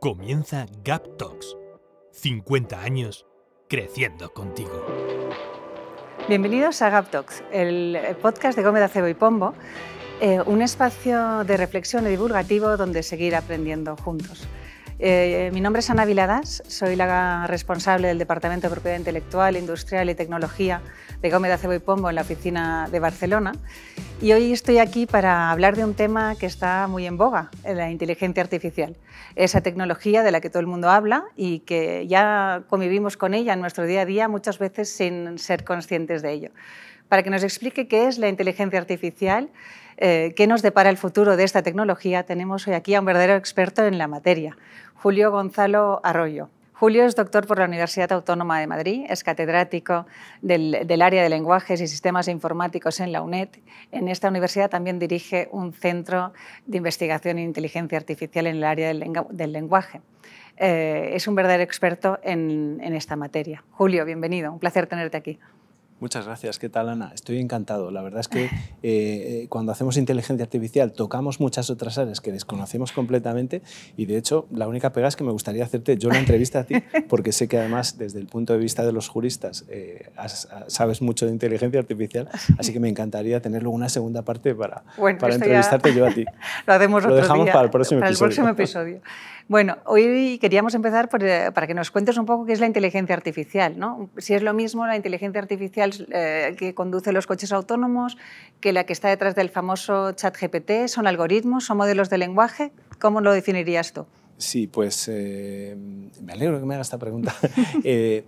Comienza Gap Talks. 50 años creciendo contigo. Bienvenidos a Gap Talks, el podcast de Gómez Acebo y Pombo, eh, un espacio de reflexión y divulgativo donde seguir aprendiendo juntos. Eh, mi nombre es Ana Viladas, soy la responsable del Departamento de Propiedad Intelectual, Industrial y Tecnología de Gómez Acebo y Pombo en la oficina de Barcelona. Y hoy estoy aquí para hablar de un tema que está muy en boga, la inteligencia artificial. Esa tecnología de la que todo el mundo habla y que ya convivimos con ella en nuestro día a día muchas veces sin ser conscientes de ello para que nos explique qué es la inteligencia artificial eh, qué nos depara el futuro de esta tecnología, tenemos hoy aquí a un verdadero experto en la materia, Julio Gonzalo Arroyo. Julio es doctor por la Universidad Autónoma de Madrid, es catedrático del, área de lenguajes y sistemas informáticos en la UNED. En esta universidad también dirige un centro de investigación en inteligencia artificial en el área del, lenguaje. Eh, es un verdadero experto en esta materia. Julio, bienvenido, un placer tenerte aquí. Muchas gracias. ¿Qué tal, Ana? Estoy encantado. La verdad es que eh, eh, cuando hacemos inteligencia artificial tocamos muchas otras áreas que desconocemos completamente y, de hecho, la única pega es que me gustaría hacerte yo la entrevista a ti porque sé que, además, desde el punto de vista de los juristas, eh, sabes mucho de inteligencia artificial, así que me encantaría tener luego una segunda parte para, para entrevistarte yo a ti. Lo hacemos dejamos para el próximo episodio. Bueno, hoy queríamos empezar para que nos cuentes un poco qué es la inteligencia artificial, ¿no? Si es lo mismo la inteligencia artificial eh, que conduce los coches autónomos, que la que está detrás del famoso chat GPT son algoritmos, son modelos de lenguaje. ¿Cómo lo definirías tú? Sí, pues eh, me alegro que me haga esta pregunta. Eh,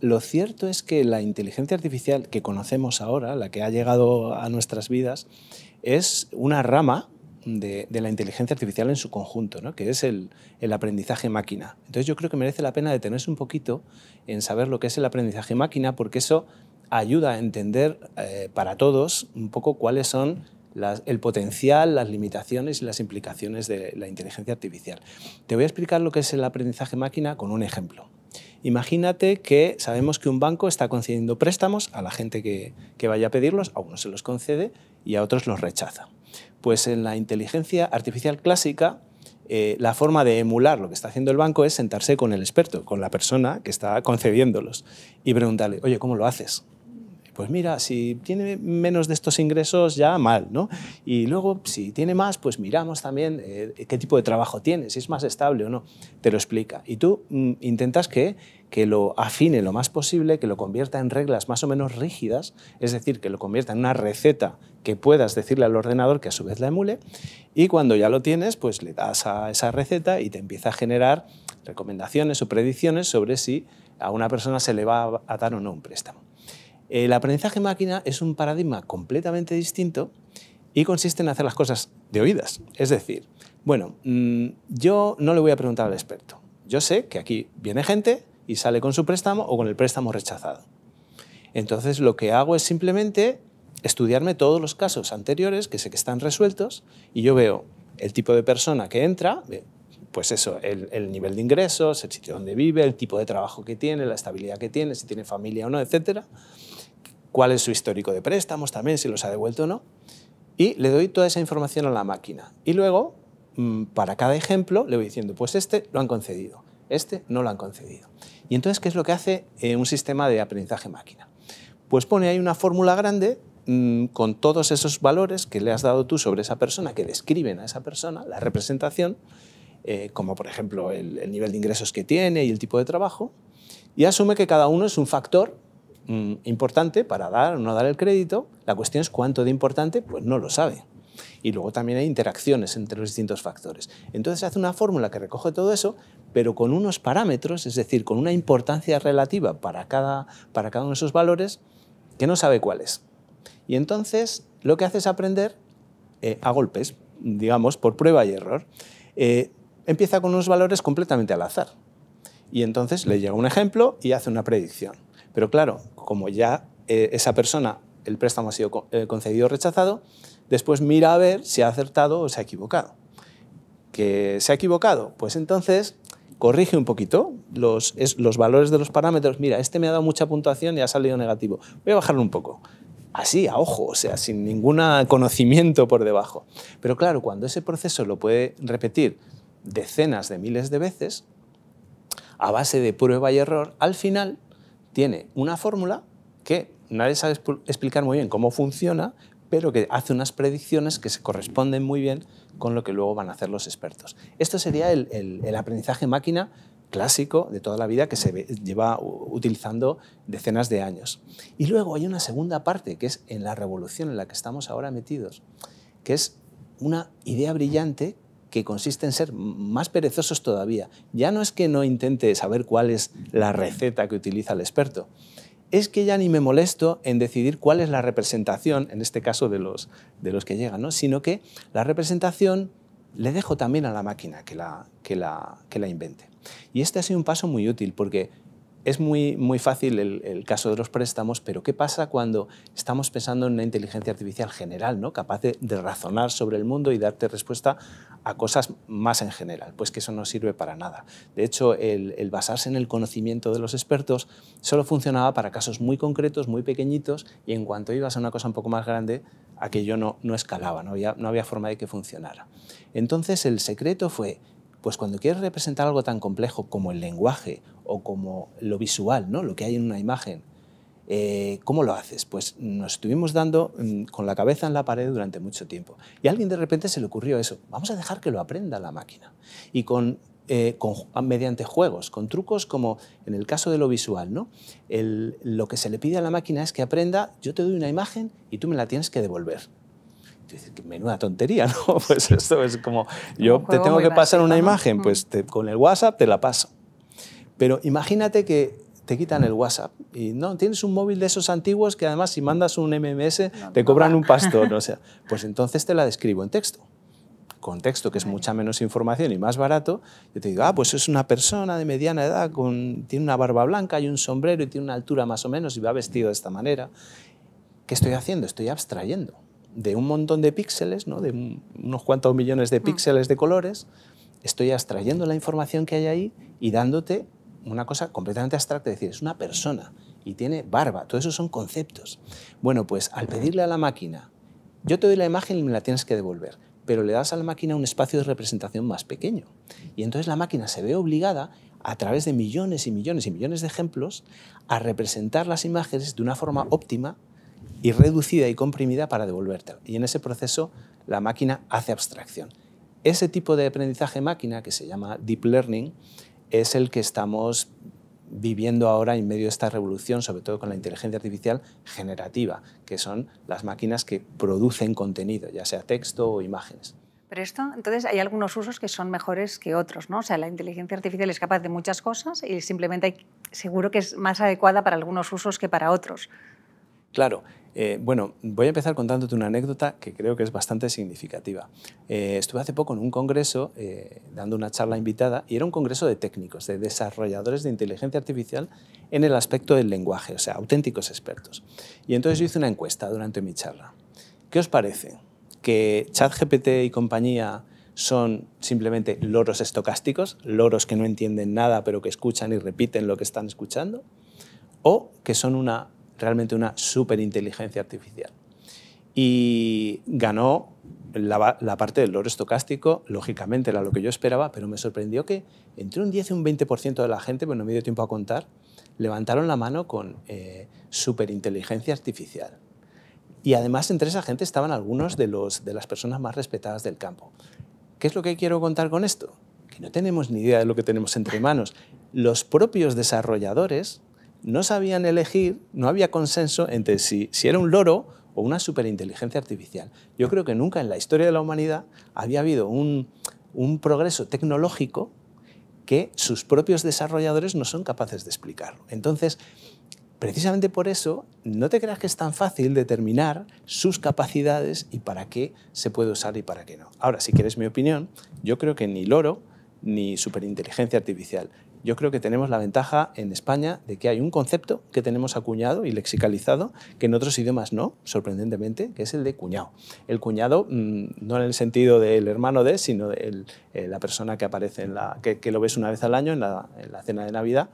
lo cierto es que la inteligencia artificial que conocemos ahora, la que ha llegado a nuestras vidas, es una rama de, la inteligencia artificial en su conjunto, ¿no? que es el, el, aprendizaje máquina. Entonces yo creo que merece la pena detenerse un poquito en saber lo que es el aprendizaje máquina, porque eso ayuda a entender eh, para todos un poco cuáles son el potencial, las limitaciones y las implicaciones de la inteligencia artificial. Te voy a explicar lo que es el aprendizaje máquina con un ejemplo. Imagínate que sabemos que un banco está concediendo préstamos a la gente que, vaya a pedirlos, a unos se los concede y a otros los rechaza. Pues en la inteligencia artificial clásica, eh, la forma de emular lo que está haciendo el banco es sentarse con el experto, con la persona que está concediéndolos, y preguntarle, oye, ¿cómo lo haces? pues mira, si tiene menos de estos ingresos, ya mal, ¿no? Y luego, si tiene más, pues miramos también eh, qué tipo de trabajo tiene, si es más estable o no. Te lo explica. Y tú mm, intentas que, que lo afine lo más posible, que lo convierta en reglas más o menos rígidas, es decir, que lo convierta en una receta que puedas decirle al ordenador que a su vez la emule, y cuando ya lo tienes, pues le das a esa receta y te empieza a generar recomendaciones o predicciones sobre si a una persona se le va a dar o no un préstamo. El aprendizaje máquina es un paradigma completamente distinto y consiste en hacer las cosas de oídas. Es decir, bueno, mm, yo no le voy a preguntar al experto. Yo sé que aquí viene gente y sale con su préstamo o con el préstamo rechazado. Entonces lo que hago es simplemente estudiarme todos los casos anteriores que sé que están resueltos y yo veo el tipo de persona que entra, pues eso, el, nivel de ingresos, el sitio donde vive, el tipo de trabajo que tiene, la estabilidad que tiene, si tiene familia o no, etcétera. Cuál es su histórico de préstamos también, si los ha devuelto o no. Y le doy toda esa información a la máquina. Y luego, mm, para cada ejemplo, le voy diciendo, pues este lo han concedido, este no lo han concedido. Y entonces, ¿qué es lo que hace eh, un sistema de aprendizaje máquina? Pues pone ahí una fórmula grande mm, con todos esos valores que le has dado tú sobre esa persona, que describen a esa persona, la representación, eh, como por ejemplo el, nivel de ingresos que tiene y el tipo de trabajo, y asume que cada uno es un factor mm, importante para dar o no dar el crédito. La cuestión es cuánto de importante, pues no lo sabe. Y luego también hay interacciones entre los distintos factores. Entonces hace una fórmula que recoge todo eso, pero con unos parámetros, es decir, con una importancia relativa para cada, para cada uno de esos valores que no sabe cuál es. Y entonces lo que hace es aprender eh, a golpes, digamos, por prueba y error. Eh, empieza con unos valores completamente al azar. Y entonces le llega un ejemplo y hace una predicción. Pero claro, como ya eh, esa persona, el préstamo ha sido eh, concedido o rechazado, después mira a ver si ha acertado o se ha equivocado. ¿Que se ha equivocado? Pues entonces corrige un poquito los, los valores de los parámetros. Mira, este me ha dado mucha puntuación y ha salido negativo. Voy a bajarlo un poco así, a ojo, o sea, sin ningún conocimiento por debajo. Pero claro, cuando ese proceso lo puede repetir decenas de miles de veces, a base de prueba y error, al final tiene una fórmula que nadie sabe explicar muy bien cómo funciona, pero que hace unas predicciones que se corresponden muy bien con lo que luego van a hacer los expertos. Esto sería el, aprendizaje máquina clásico de toda la vida que se lleva utilizando decenas de años. Y luego hay una segunda parte, que es en la revolución en la que estamos ahora metidos, que es una idea brillante que consiste en ser más perezosos todavía. Ya no es que no intente saber cuál es la receta que utiliza el experto, es que ya ni me molesto en decidir cuál es la representación, en este caso de los, de los que llegan, ¿no? sino que la representación le dejo también a la máquina que la, que la, que la invente. Y este ha sido un paso muy útil porque es muy, muy fácil el, caso de los préstamos, pero ¿qué pasa cuando estamos pensando en una inteligencia artificial general, ¿no? capaz de, razonar sobre el mundo y darte respuesta a cosas más en general? Pues que eso no sirve para nada. De hecho, el, basarse en el conocimiento de los expertos solo funcionaba para casos muy concretos, muy pequeñitos, y en cuanto ibas a una cosa un poco más grande, aquello no, escalaba, no no había forma de que funcionara. Entonces, el secreto fue pues cuando quieres representar algo tan complejo como el lenguaje o como lo visual, ¿no? lo que hay en una imagen, eh, ¿Cómo lo haces? Pues nos estuvimos dando mm, con la cabeza en la pared durante mucho tiempo. Y a alguien de repente se le ocurrió eso. Vamos a dejar que lo aprenda la máquina. Y con, eh, ah, mediante juegos, con trucos como en el caso de lo visual, ¿no? lo que se le pide a la máquina es que aprenda, yo te doy una imagen y tú me la tienes que devolver menuda tontería, ¿no? Pues esto es como, yo te tengo que pasar una imagen, pues mm. con el WhatsApp te la paso. Pero imagínate que te quitan el WhatsApp y no, tienes un móvil de esos antiguos que además si mandas un MMS te cobran un pastor, o sea, pues entonces te la describo en texto. Con texto, que es mucha menos información y más barato, yo te digo, ah, pues es una persona de mediana edad, con, tiene una barba blanca y un sombrero y tiene una altura más o menos y va vestido de esta manera. ¿Qué estoy haciendo? Estoy abstrayendo de un montón de píxeles, de unos cuantos millones de mm. píxeles de colores, estoy abstrayendo la información que hay ahí y dándote una cosa completamente abstracta, es decir, es una persona y tiene barba, todo eso son conceptos. Bueno, pues al pedirle a la máquina, yo te doy la imagen y me la tienes que devolver, pero le das a la máquina un espacio de representación más pequeño. Y entonces la máquina se ve obligada a través de millones y millones y millones de ejemplos, a representar las imágenes de una forma óptima y reducida y comprimida para devolvértela. Y en ese proceso la máquina hace abstracción. Ese tipo de aprendizaje máquina, que se llama deep learning, es el que estamos viviendo ahora en medio de esta revolución, sobre todo con la inteligencia artificial generativa, que son las máquinas que producen contenido, ya sea texto o imágenes. Pero esto, entonces, hay algunos usos que son mejores que otros, ¿no? O sea, la inteligencia artificial es capaz de muchas cosas y simplemente seguro que es más adecuada para algunos usos que para otros. Claro, eh, bueno, voy a empezar contándote una anécdota que creo que es bastante significativa. Eh, estuve hace poco en un congreso eh, dando una charla invitada y era un congreso de técnicos, de desarrolladores de inteligencia artificial en el aspecto del lenguaje, o sea, auténticos expertos. Y entonces yo hice una encuesta durante mi charla. ¿Qué os parece? ¿Que ChatGPT y compañía son simplemente loros estocásticos, loros que no entienden nada pero que escuchan y repiten lo que están escuchando? ¿O que son una realmente una superinteligencia artificial. Y ganó la, parte del oro estocástico, lógicamente era lo que yo esperaba, pero me sorprendió que entre un 10 y un 20% de la gente, bueno, me dio tiempo a contar, levantaron la mano con eh, superinteligencia artificial. Y además entre esa gente estaban algunos de, los, de las personas más respetadas del campo. ¿Qué es lo que quiero contar con esto? Que no tenemos ni idea de lo que tenemos entre manos. Los propios desarrolladores no sabían elegir, no había consenso entre si, era un loro o una superinteligencia artificial. Yo creo que nunca en la historia de la humanidad había habido un, un progreso tecnológico que sus propios desarrolladores no son capaces de explicarlo. Entonces, precisamente por eso, no te creas que es tan fácil determinar sus capacidades y para qué se puede usar y para qué no. Ahora, si quieres mi opinión, yo creo que ni loro ni superinteligencia artificial yo creo que tenemos la ventaja en España de que hay un concepto que tenemos acuñado y lexicalizado que en otros idiomas no, sorprendentemente, que es el de cuñado. El cuñado, mm, no en el sentido del hermano de, sino el, eh, la persona que aparece en la, que, lo ves una vez al año en la, cena de Navidad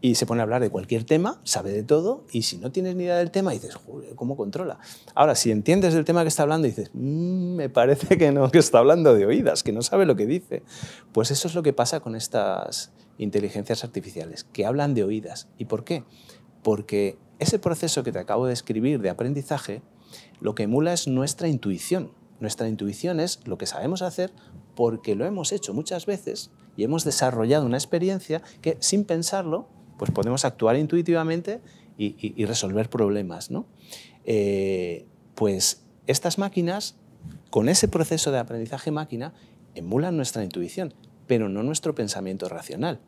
y se pone a hablar de cualquier tema, sabe de todo, y si no tienes ni idea del tema, dices, ¿cómo controla? Ahora, si entiendes del tema que está hablando, dices, mm, me parece que no, que está hablando de oídas, que no sabe lo que dice. Pues eso es lo que pasa con estas inteligencias artificiales, que hablan de oídas. ¿Y por qué? Porque ese proceso que te acabo de escribir de aprendizaje, lo que emula es nuestra intuición. Nuestra intuición es lo que sabemos hacer porque lo hemos hecho muchas veces y hemos desarrollado una experiencia que sin pensarlo, pues podemos actuar intuitivamente y, resolver problemas. ¿no? Eh, pues estas máquinas, con ese proceso de aprendizaje máquina, emulan nuestra intuición pero no nuestro pensamiento racional.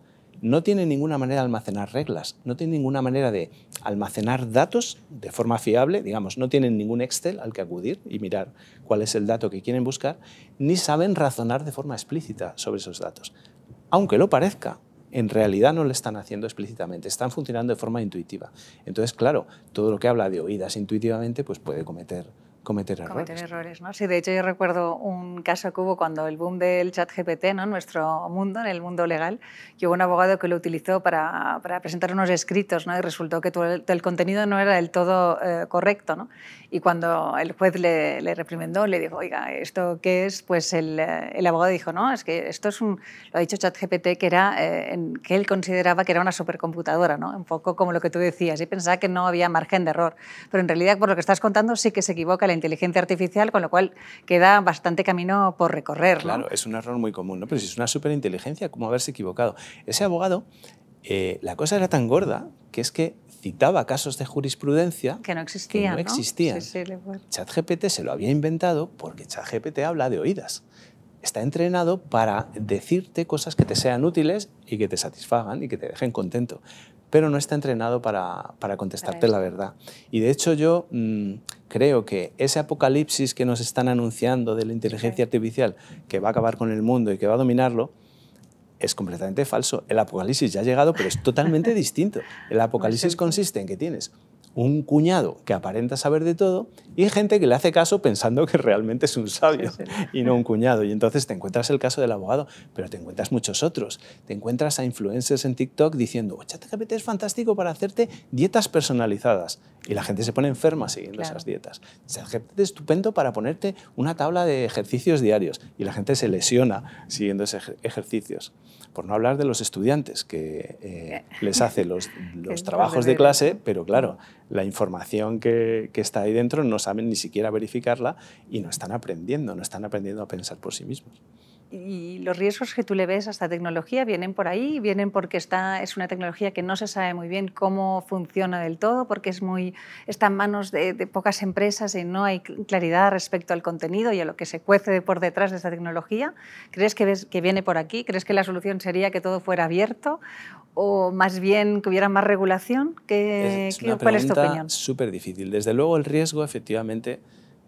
No tiene ninguna manera de almacenar reglas, no tiene ninguna manera de almacenar datos de forma fiable, digamos, no tienen ningún Excel al que acudir y mirar cuál es el dato que quieren buscar, ni saben razonar de forma explícita sobre esos datos. Aunque lo parezca, en realidad no lo están haciendo explícitamente, están funcionando de forma intuitiva. Entonces, claro, todo lo que habla de oídas intuitivamente pues puede cometer cometer errores. ¿no? Sí, de hecho yo recuerdo un caso que hubo cuando el boom del chat GPT, ¿no? En nuestro mundo, en el mundo legal, que hubo un abogado que lo utilizó para, para presentar unos escritos, ¿no? Y resultó que todo el contenido no era del todo eh, correcto, ¿no? Y cuando el juez le, le, reprimendó, le dijo, oiga, ¿esto qué es? Pues el, eh, el, abogado dijo, no, es que esto es un, lo ha dicho chat GPT, que, era, eh, que él consideraba que era una supercomputadora, ¿no? Un poco como lo que tú decías, y pensaba que no había margen de error. Pero en realidad, por lo que estás contando, sí que se equivoca el inteligencia artificial, con lo cual queda bastante camino por recorrer. Claro, es un error muy común, ¿no? Pero si es una superinteligencia, ¿cómo haberse equivocado? Ese abogado, eh, la cosa era tan gorda que es que citaba casos de jurisprudencia que no existían. no existían. ChatGPT se lo había inventado porque ChatGPT habla de oídas está entrenado para decirte cosas que te sean útiles y que te satisfagan y que te dejen contento pero no está entrenado para, contestarte la verdad. Y de hecho yo mm, creo que ese apocalipsis que nos están anunciando de la inteligencia artificial, que va a acabar con el mundo y que va a dominarlo, es completamente falso. El apocalipsis ya ha llegado, pero es totalmente distinto. El apocalipsis consiste en que tienes un cuñado que aparenta saber de todo y gente que le hace caso pensando que realmente es un sabio y no un cuñado. Y entonces te encuentras el caso del abogado, pero te encuentras muchos otros. Te encuentras a influencers en TikTok diciendo, este ChatGPT es fantástico para hacerte dietas personalizadas. Y la gente se pone enferma siguiendo esas dietas. ChatGPT es estupendo para ponerte una tabla de ejercicios diarios y la gente se lesiona siguiendo esos ejercicios. Por no hablar de los estudiantes que eh, les hace los, los trabajos de clase, pero claro, la información que, está ahí dentro no saben ni siquiera verificarla y no están aprendiendo, no están aprendiendo a pensar por sí mismos y los riesgos que tú le ves a esta tecnología vienen por ahí, vienen porque está, es una tecnología que no se sabe muy bien cómo funciona del todo, porque es muy, está en manos de, pocas empresas y no hay claridad respecto al contenido y a lo que se cuece por detrás de esta tecnología. ¿Crees que, que viene por aquí? ¿Crees que la solución sería que todo fuera abierto o más bien que hubiera más regulación? ¿Qué, es ¿Cuál es tu opinión? Súper difícil. Desde luego el riesgo, efectivamente,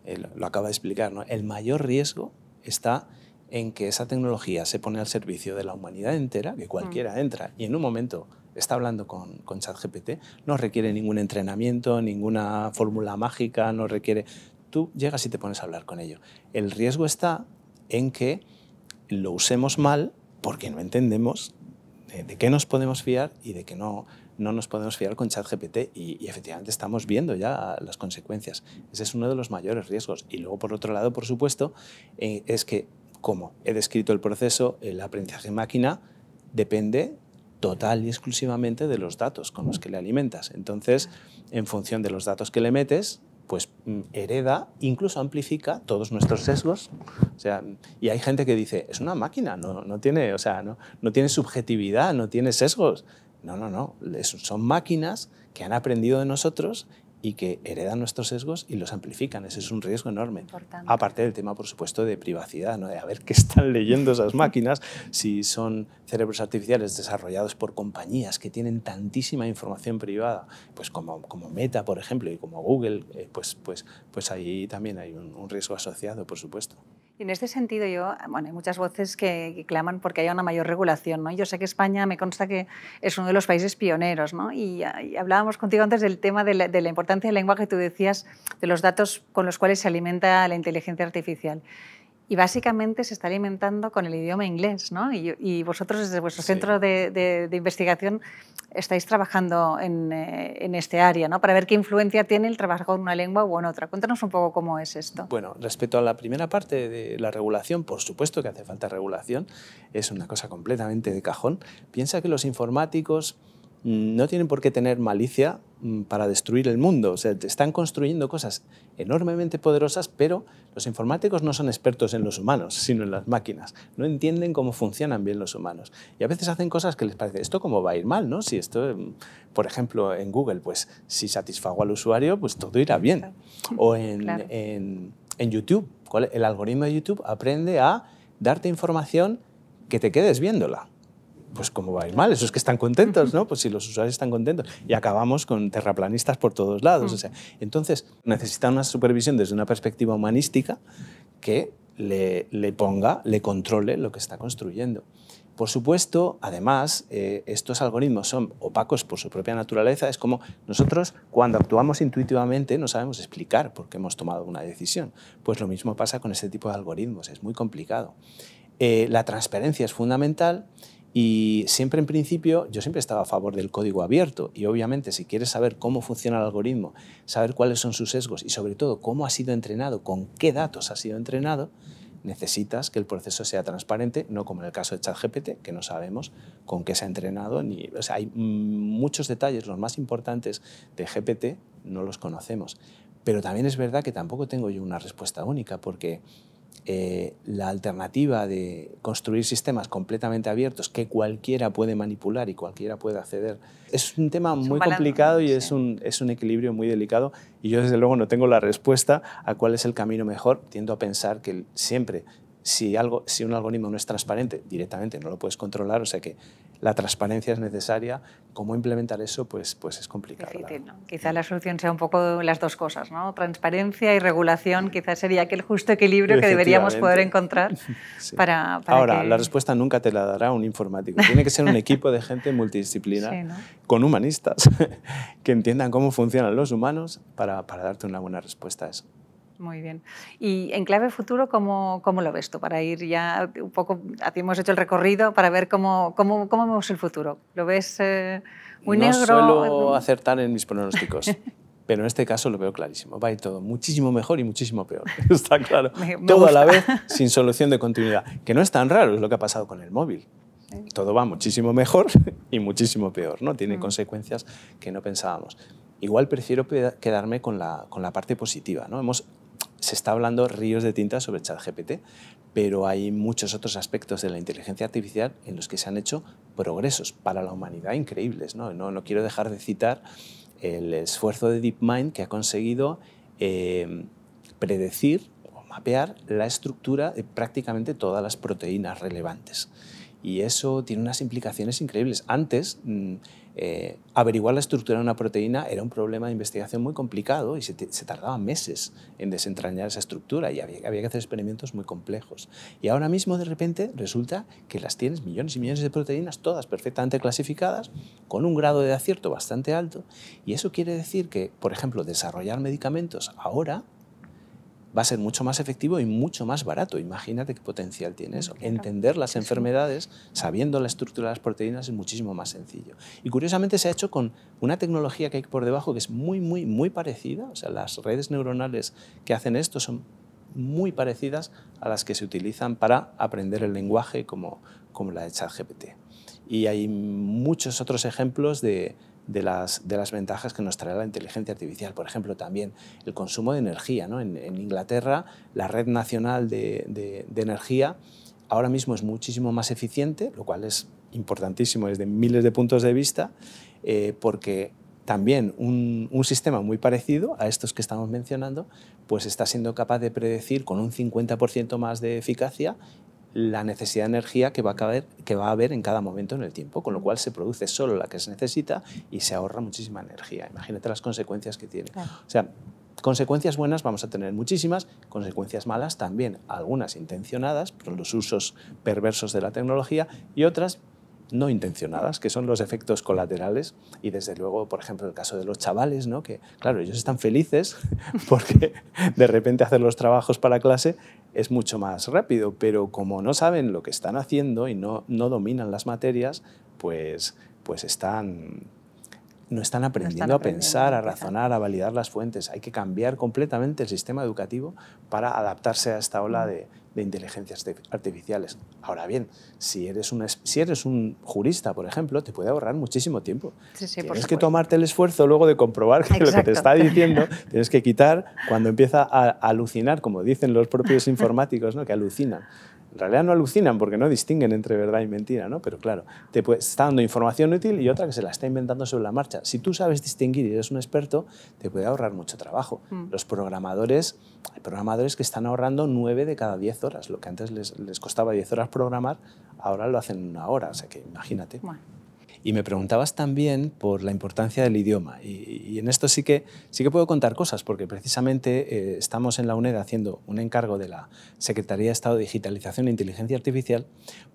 eh, lo, lo acaba de explicar, el mayor riesgo está en que esa tecnología se pone al servicio de la humanidad entera, que cualquiera mm. entra y en un momento está hablando con, con ChatGPT, no requiere ningún entrenamiento, ninguna fórmula mágica, no requiere... Tú llegas y te pones a hablar con ello. El riesgo está en que lo usemos mal porque no entendemos de, qué nos podemos fiar y de qué no, no nos podemos fiar con ChatGPT y, y, efectivamente estamos viendo ya las consecuencias. Ese es uno de los mayores riesgos. Y luego, por otro lado, por supuesto, eh, es que como He descrito el proceso, el aprendizaje máquina depende total y exclusivamente de los datos con los que le alimentas. Entonces, en función de los datos que le metes, pues mm, hereda, incluso amplifica todos nuestros sesgos. y hay gente que dice, es una máquina, no, tiene, o sea, no, no tiene subjetividad, no tiene sesgos. No, no, no, son máquinas que han aprendido de nosotros y que heredan nuestros sesgos y los amplifican. Ese es un riesgo enorme. Aparte del tema, por supuesto, de privacidad, ¿no? de a ver qué están leyendo esas máquinas, si son cerebros artificiales desarrollados por compañías que tienen tantísima información privada, pues como, como Meta, por ejemplo, y como Google, eh, pues, pues, pues ahí también hay un riesgo asociado, por supuesto. En este sentido, yo, hay muchas voces que, claman porque haya una mayor regulación, ¿no? Yo sé que España, me consta que es uno de los países pioneros, Y, hablábamos contigo antes del tema de la, importancia del lenguaje, tú decías, de los datos con los cuales se alimenta la inteligencia artificial y básicamente se está alimentando con el idioma inglés, ¿no? Y, vosotros desde vuestro centro de, investigación estáis trabajando eh, en, este área, ¿no? Para ver qué influencia tiene el trabajo en una lengua u en otra. Cuéntanos un poco cómo es esto. Bueno, respecto a la primera parte de la regulación, por supuesto que hace falta regulación, es una cosa completamente de cajón. Piensa que los informáticos Mm, no tienen por qué tener malicia mm, para destruir el mundo. O sea, están construyendo cosas enormemente poderosas, pero los informáticos no son expertos en los humanos, sino en las máquinas. No entienden cómo funcionan bien los humanos. Y a veces hacen cosas que les parece, esto cómo va a ir mal, ¿no? Si esto, mm, por ejemplo, en Google, pues si satisfago al usuario, pues todo irá bien. O en YouTube, el algoritmo de YouTube aprende a darte información que te quedes viéndola pues cómo va a ir mal, esos que están contentos, ¿no? Pues si los usuarios están contentos y acabamos con terraplanistas por todos lados, o sea, entonces necesita una supervisión desde una perspectiva humanística que le, ponga, le controle lo que está construyendo. Por supuesto, además, eh, estos algoritmos son opacos por su propia naturaleza. Es como nosotros, cuando actuamos intuitivamente, no sabemos explicar por qué hemos tomado una decisión. Pues lo mismo pasa con este tipo de algoritmos, es muy complicado. Eh, la transparencia es fundamental y siempre en principio yo siempre estaba a favor del código abierto y obviamente si quieres saber cómo funciona el algoritmo, saber cuáles son sus sesgos y sobre todo cómo ha sido entrenado, con qué datos ha sido entrenado, necesitas que el proceso sea transparente, no como en el caso de ChatGPT, que no sabemos con qué se ha entrenado. Ni, hay muchos detalles, los más importantes de GPT no los conocemos. Pero también es verdad que tampoco tengo yo una respuesta única porque eh, la alternativa de construir sistemas completamente abiertos que cualquiera puede manipular y cualquiera puede acceder, es un tema muy complicado y es, un, es un equilibrio muy delicado y yo desde luego no tengo la respuesta a cuál es el camino mejor. Tiendo a pensar que siempre si, algo, si un algoritmo no es transparente, directamente no lo puedes controlar, o sea que la transparencia es necesaria. Cómo implementar eso pues, pues es complicado. Quizá la solución sea un poco las dos cosas, ¿no? transparencia y regulación, quizás sería aquel justo equilibrio que deberíamos poder encontrar para, Ahora, la respuesta nunca te la dará un informático. Tiene que ser un equipo de gente multidisciplinar con humanistas que entiendan cómo funcionan los humanos para, para darte una buena respuesta a eso. Muy bien. ¿Y en clave futuro cómo, cómo lo ves tú? Para ir ya un poco, hemos hecho el recorrido para ver cómo, cómo, cómo vemos el futuro. ¿Lo ves eh, muy negro? no negro? suelo eh, acertar en mis pronósticos. pero en este caso lo veo clarísimo. Va a ir todo muchísimo mejor y muchísimo peor. Está claro. todo a la vez sin solución de continuidad. Que no es tan raro, es lo que ha pasado con el móvil. Todo va muchísimo mejor y muchísimo peor. ¿no? Tiene mm. consecuencias que no pensábamos. Igual prefiero quedarme con la, con la parte positiva. ¿no? Hemos se está hablando ríos de tinta sobre ChatGPT, pero hay muchos otros aspectos de la inteligencia artificial en los que se han hecho progresos para la humanidad increíbles. No, no, quiero dejar de citar el esfuerzo de DeepMind que ha conseguido eh, predecir o mapear la estructura de prácticamente todas las proteínas relevantes. Y eso tiene unas implicaciones increíbles. Antes, mm, eh, averiguar la estructura de una proteína era un problema de investigación muy complicado y se, tardaba meses en desentrañar esa estructura y había, que hacer experimentos muy complejos. Y ahora mismo, de repente, resulta que las tienes millones y millones de proteínas, todas perfectamente clasificadas, con un grado de acierto bastante alto. Y eso quiere decir que, por ejemplo, desarrollar medicamentos ahora va a ser mucho más efectivo y mucho más barato. Imagínate qué potencial tiene eso. Entender las enfermedades sabiendo la estructura de las proteínas es muchísimo más sencillo. Y curiosamente se ha hecho con una tecnología que hay por debajo que es muy, muy, muy parecida. O sea, las redes neuronales que hacen esto son muy parecidas a las que se utilizan para aprender el lenguaje como, como la de ChatGPT. Y hay muchos otros ejemplos de de las, ventajas que nos trae la inteligencia artificial. Por ejemplo, también el consumo de energía. En, Inglaterra, la red nacional de, energía ahora mismo es muchísimo más eficiente, lo cual es importantísimo desde miles de puntos de vista, eh, porque también un, un, sistema muy parecido a estos que estamos mencionando, pues está siendo capaz de predecir con un 50% más de eficacia la necesidad de energía que va, a que va a haber en cada momento en el tiempo, con lo cual se produce solo la que se necesita y se ahorra muchísima energía. Imagínate las consecuencias que tiene. O sea, consecuencias buenas vamos a tener muchísimas, consecuencias malas también, algunas intencionadas por los usos perversos de la tecnología y otras no intencionadas, que son los efectos colaterales. Y desde luego, por ejemplo, el caso de los chavales, ¿no? que claro, ellos están felices porque de repente hacer los trabajos para clase es mucho más rápido, pero como no saben lo que están haciendo y no, no dominan las materias, pues, pues están no están aprendiendo a pensar, a razonar, a validar las fuentes. Hay que cambiar completamente el sistema educativo para adaptarse a esta ola mm. de, inteligencias artificiales. Ahora bien, si eres, si eres un jurista, por ejemplo, te puede ahorrar muchísimo tiempo. tienes que tomarte el esfuerzo luego de comprobar que lo que te está diciendo tienes que quitar cuando empieza a alucinar, como dicen los propios informáticos, ¿no? que alucinan. En realidad no alucinan porque no distinguen entre verdad y mentira, ¿no? Pero claro, te está dando información útil y otra que se la está inventando sobre la marcha. Si tú sabes distinguir y eres un experto, te puede ahorrar mucho trabajo. Mm. Los programadores, hay programadores que están ahorrando nueve de cada 10 horas. Lo que antes les, costaba 10 horas programar, ahora lo hacen en una hora. O sea que imagínate. Y me preguntabas también por la importancia del idioma. Y, en esto sí que, sí que puedo contar cosas, porque precisamente eh, estamos en la UNED haciendo un encargo de la Secretaría de Estado de Digitalización e Inteligencia Artificial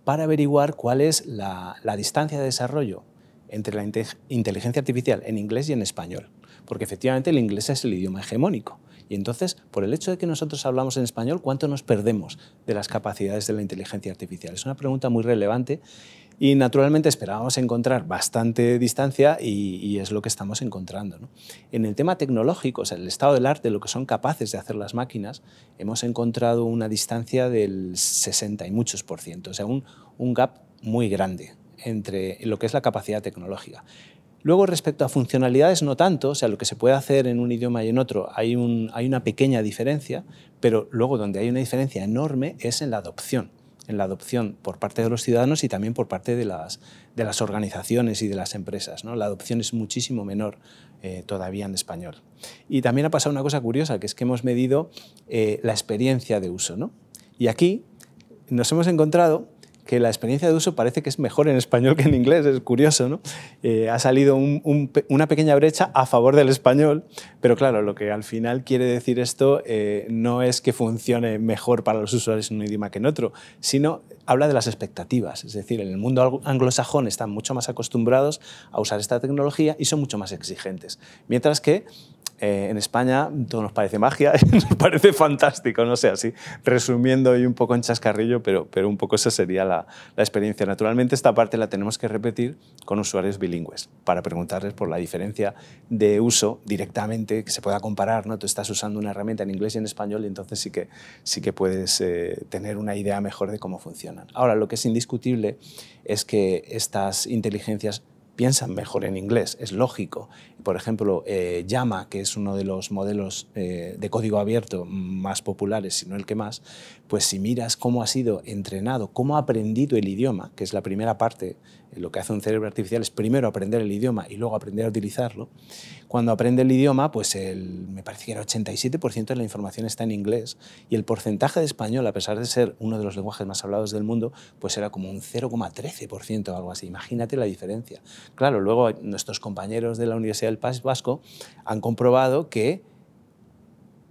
para averiguar cuál es la, la distancia de desarrollo entre la inteligencia artificial en inglés y en español, porque efectivamente el inglés es el idioma hegemónico. Y entonces, por el hecho de que nosotros hablamos en español, ¿cuánto nos perdemos de las capacidades de la inteligencia artificial? Es una pregunta muy relevante y naturalmente esperábamos encontrar bastante distancia y, es lo que estamos encontrando. En el tema tecnológico, o sea, el estado del arte, lo que son capaces de hacer las máquinas, hemos encontrado una distancia del 60 y muchos por ciento, o sea, un, gap muy grande entre lo que es la capacidad tecnológica. Luego, respecto a funcionalidades, no tanto, o sea, lo que se puede hacer en un idioma y en otro, hay una pequeña diferencia, pero luego donde hay una diferencia enorme es en la adopción en la adopción por parte de los ciudadanos y también por parte de las, de las organizaciones y de las empresas. ¿no? La adopción es muchísimo menor eh, todavía en español. Y también ha pasado una cosa curiosa, que es que hemos medido eh, la experiencia de uso. Y aquí nos hemos encontrado que la experiencia de uso parece que es mejor en español que en inglés, es curioso, ¿no? Eh, ha salido una pequeña brecha a favor del español, pero claro, lo que al final quiere decir esto eh, no es que funcione mejor para los usuarios en un idioma que en otro, sino habla de las expectativas, es decir, en el mundo anglosajón están mucho más acostumbrados a usar esta tecnología y son mucho más exigentes, mientras que eh, en España todo nos parece magia, nos parece fantástico, no sé, así resumiendo y un poco en chascarrillo, pero, pero un poco esa sería la, experiencia. Naturalmente esta parte la tenemos que repetir con usuarios bilingües para preguntarles por la diferencia de uso directamente, que se pueda comparar, ¿no? Tú estás usando una herramienta en inglés y en español y entonces sí que, sí que puedes eh, tener una idea mejor de cómo funcionan. Ahora, lo que es indiscutible es que estas inteligencias piensan mejor en inglés, es lógico. Por ejemplo, eh, Llama, que es uno de los modelos eh, de código abierto más populares, si no el que más, pues si miras cómo ha sido entrenado, cómo ha aprendido el idioma, que es la primera parte lo que hace un cerebro artificial es primero aprender el idioma y luego aprender a utilizarlo. Cuando aprende el idioma, pues me parece que el 87% de la información está en inglés y el porcentaje de español, a pesar de ser uno de los lenguajes más hablados del mundo, pues era como un 0,13% o algo así. Imagínate la diferencia. Claro, luego nuestros compañeros de la Universidad del País Vasco han comprobado que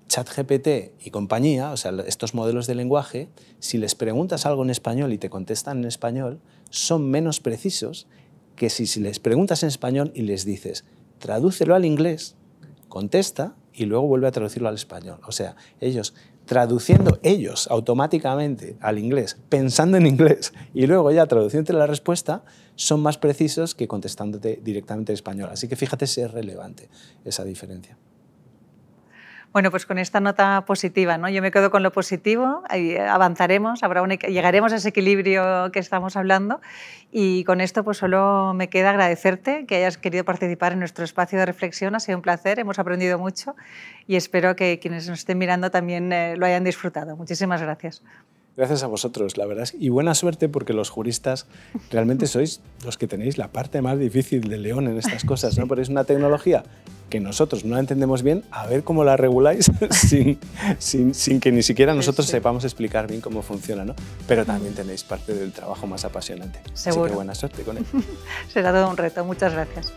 ChatGPT y compañía, o sea, estos modelos de lenguaje, si les preguntas algo en español y te contestan en español, son menos precisos que si, les preguntas en español y les dices, tradúcelo al inglés, contesta y luego vuelve a traducirlo al español. O sea, ellos traduciendo ellos automáticamente al inglés, pensando en inglés y luego ya traduciéndote la respuesta, son más precisos que contestándote directamente en español. Así que fíjate si es relevante esa diferencia. Bueno, pues con esta nota positiva, ¿no? Yo me quedo con lo positivo, eh, avanzaremos, habrá llegaremos a ese equilibrio que estamos hablando y con esto pues solo me queda agradecerte que hayas querido participar en nuestro espacio de reflexión, ha sido un placer, hemos aprendido mucho y espero que quienes nos estén mirando también eh, lo hayan disfrutado. Muchísimas gracias. Gracias a vosotros, la verdad. Y buena suerte porque los juristas realmente sois los que tenéis la parte más difícil de león en estas cosas, ¿no? Porque es una tecnología que nosotros no la entendemos bien, a ver cómo la reguláis sin, sin, sin, que ni siquiera pues nosotros sepamos explicar bien cómo funciona, ¿no? Pero también tenéis parte del trabajo más apasionante. Seguro. Así que buena suerte con él. Será todo un reto. Muchas gracias.